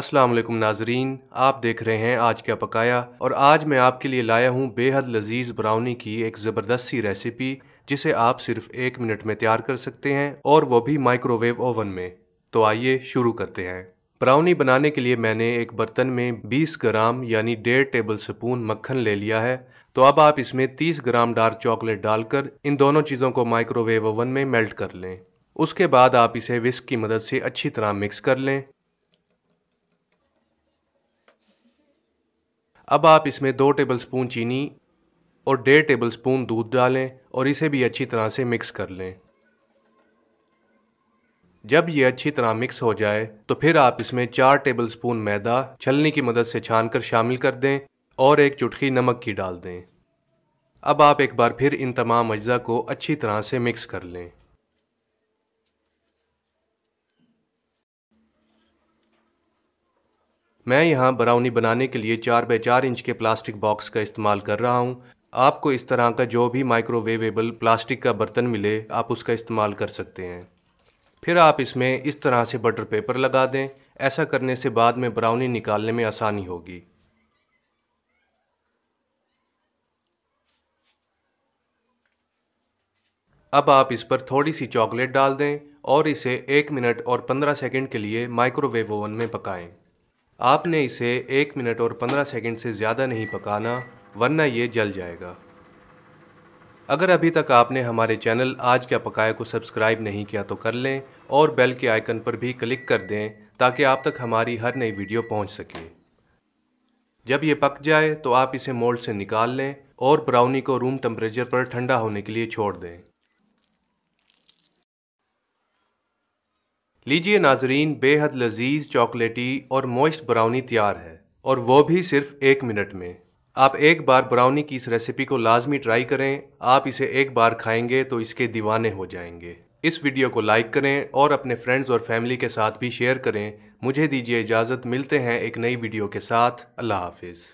अस्सलाम वालेकुम नाजरीन आप देख रहे हैं आज क्या पकाया और आज मैं आपके लिए लाया हूँ बेहद लजीज ब्राउनी की एक ज़बरदस्त सी रेसिपी जिसे आप सिर्फ एक मिनट में तैयार कर सकते हैं और वो भी माइक्रोवेव ओवन में तो आइए शुरू करते हैं ब्राउनी बनाने के लिए मैंने एक बर्तन में 20 ग्राम यानी डेढ़ टेबल स्पून मक्खन ले लिया है तो अब आप इसमें 30 ग्राम डार्क चॉकलेट डालकर इन दोनों चीज़ों को माइक्रोवेव ओवन में मेल्ट कर लें उसके बाद आप इसे विस्क की मदद से अच्छी तरह मिक्स कर लें अब आप इसमें दो टेबल स्पून चीनी और डेढ़ टेबल स्पून दूध डालें और इसे भी अच्छी तरह से मिक्स कर लें जब ये अच्छी तरह मिक्स हो जाए तो फिर आप इसमें चार टेबल स्पून मैदा छलनी की मदद से छानकर शामिल कर दें और एक चुटकी नमक की डाल दें अब आप एक बार फिर इन तमाम अज्जा को अच्छी तरह से मिक्स कर लें मैं यहाँ ब्राउनी बनाने के लिए चार बाई चार इंच के प्लास्टिक बॉक्स का इस्तेमाल कर रहा हूँ आपको इस तरह का जो भी माइक्रोवेवेबल प्लास्टिक का बर्तन मिले आप उसका इस्तेमाल कर सकते हैं फिर आप इसमें इस तरह से बटर पेपर लगा दें ऐसा करने से बाद में ब्राउनी निकालने में आसानी होगी अब आप इस पर थोड़ी सी चॉकलेट डाल दें और इसे एक मिनट और पंद्रह सेकंड के लिए माइक्रोवेव ओवन में पकाएं। आपने इसे एक मिनट और पंद्रह सेकंड से ज़्यादा नहीं पकाना वरना ये जल जाएगा अगर अभी तक आपने हमारे चैनल आज क्या पकाया को सब्सक्राइब नहीं किया तो कर लें और बेल के आइकन पर भी क्लिक कर दें ताकि आप तक हमारी हर नई वीडियो पहुंच सके जब ये पक जाए तो आप इसे मोल्ड से निकाल लें और ब्राउनी को रूम टेम्परेचर पर ठंडा होने के लिए छोड़ दें लीजिए नाजरीन बेहद लजीज चॉकलेटी और मोइस्ट ब्राउनी तैयार है और वो भी सिर्फ एक मिनट में आप एक बार ब्राउनी की इस रेसिपी को लाजमी ट्राई करें आप इसे एक बार खाएंगे तो इसके दीवाने हो जाएंगे इस वीडियो को लाइक करें और अपने फ्रेंड्स और फैमिली के साथ भी शेयर करें मुझे दीजिए इजाज़त मिलते हैं एक नई वीडियो के साथ अल्लाह हाफिज़